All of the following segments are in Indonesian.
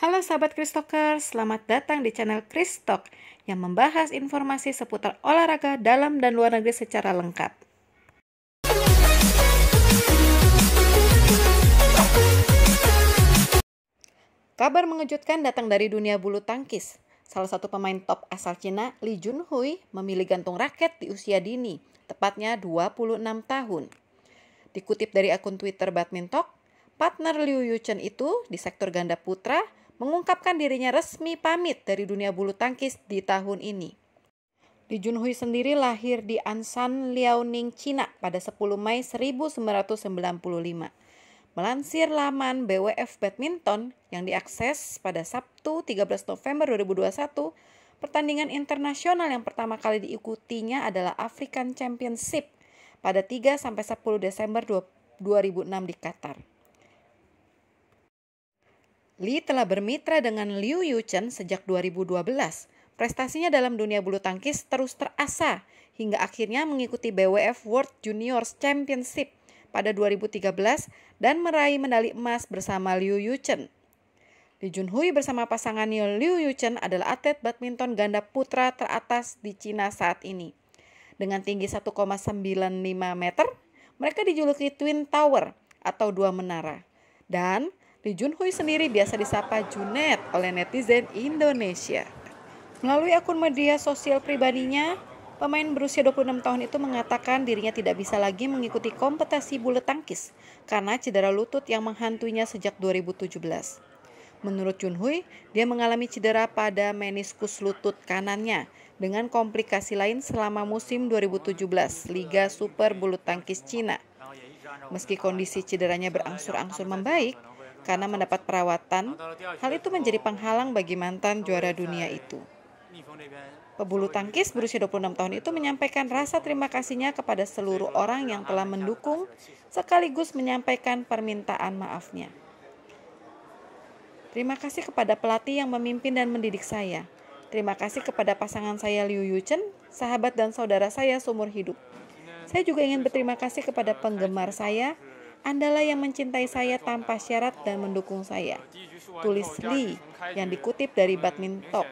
Halo sahabat Kristoker, selamat datang di channel Kristok yang membahas informasi seputar olahraga dalam dan luar negeri secara lengkap. Kabar mengejutkan datang dari dunia bulu tangkis. Salah satu pemain top asal Cina, Li Junhui, memilih gantung raket di usia dini, tepatnya 26 tahun. Dikutip dari akun Twitter Badminton, partner Liu Yuchen itu di sektor ganda putra mengungkapkan dirinya resmi pamit dari dunia bulu tangkis di tahun ini. Li Junhui sendiri lahir di Ansan, Liaoning, Cina pada 10 Mei 1995. Melansir laman BWF Badminton yang diakses pada Sabtu 13 November 2021, pertandingan internasional yang pertama kali diikutinya adalah African Championship pada 3 10 Desember 2006 di Qatar. Li telah bermitra dengan Liu Yuchen sejak 2012. Prestasinya dalam dunia bulu tangkis terus terasa hingga akhirnya mengikuti BWF World Juniors Championship pada 2013 dan meraih medali emas bersama Liu Yuchen. Li Junhui bersama pasangannya Liu Yuchen adalah atlet badminton ganda putra teratas di Cina saat ini. Dengan tinggi 1,95 meter, mereka dijuluki Twin Tower atau dua menara. Dan Lee Junhui sendiri biasa disapa Junet oleh netizen Indonesia. Melalui akun media sosial pribadinya, pemain berusia 26 tahun itu mengatakan dirinya tidak bisa lagi mengikuti kompetisi bulu tangkis karena cedera lutut yang menghantunya sejak 2017. Menurut Junhui, dia mengalami cedera pada meniskus lutut kanannya dengan komplikasi lain selama musim 2017 Liga Super Bulu Tangkis Cina. Meski kondisi cederanya berangsur-angsur membaik, karena mendapat perawatan, hal itu menjadi penghalang bagi mantan juara dunia itu. Pebulu tangkis berusia 26 tahun itu menyampaikan rasa terima kasihnya kepada seluruh orang yang telah mendukung sekaligus menyampaikan permintaan maafnya. Terima kasih kepada pelatih yang memimpin dan mendidik saya. Terima kasih kepada pasangan saya Liu Yuchen, sahabat dan saudara saya seumur hidup. Saya juga ingin berterima kasih kepada penggemar saya Andalah yang mencintai saya tanpa syarat dan mendukung saya. Tulis Lee yang dikutip dari Badminton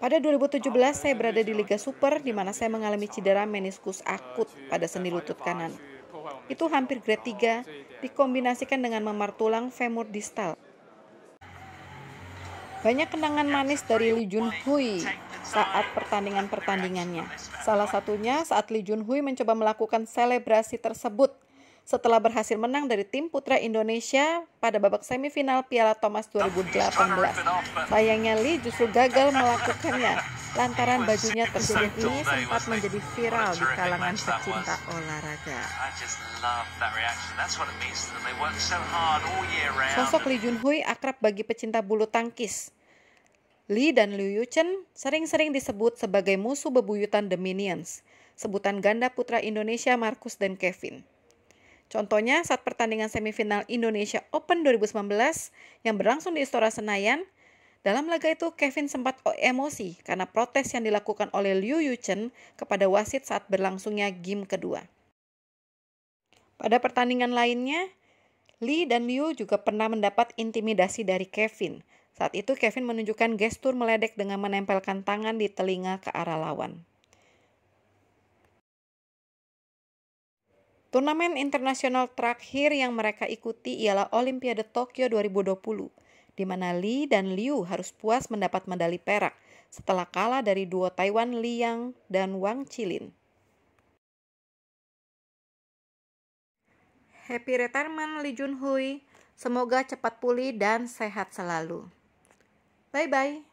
Pada 2017 saya berada di Liga Super di mana saya mengalami cedera meniskus akut pada sendi lutut kanan. Itu hampir grade 3 dikombinasikan dengan memar tulang femur distal banyak kenangan manis dari Lee Jun Hui saat pertandingan-pertandingannya. Salah satunya saat Lee Jun Hui mencoba melakukan selebrasi tersebut setelah berhasil menang dari tim putra Indonesia pada babak semifinal Piala Thomas 2018. Sayangnya Lee justru gagal melakukannya lantaran bajunya tersebut ini sempat menjadi viral di kalangan pecinta olahraga. Sosok Lee Junhui akrab bagi pecinta bulu tangkis. Lee dan Liu Yuchen sering-sering disebut sebagai musuh bebuyutan The Minions, sebutan ganda putra Indonesia Markus dan Kevin. Contohnya saat pertandingan semifinal Indonesia Open 2019 yang berlangsung di Istora Senayan, dalam laga itu Kevin sempat emosi karena protes yang dilakukan oleh Liu Yuchen kepada wasit saat berlangsungnya game kedua. Pada pertandingan lainnya, Li dan Liu juga pernah mendapat intimidasi dari Kevin. Saat itu Kevin menunjukkan gestur meledek dengan menempelkan tangan di telinga ke arah lawan. Turnamen internasional terakhir yang mereka ikuti ialah Olimpiade Tokyo 2020, di mana Li dan Liu harus puas mendapat medali perak setelah kalah dari duo Taiwan Liang dan Wang Chilin. Happy retirement Li Junhui. Semoga cepat pulih dan sehat selalu. Bye bye.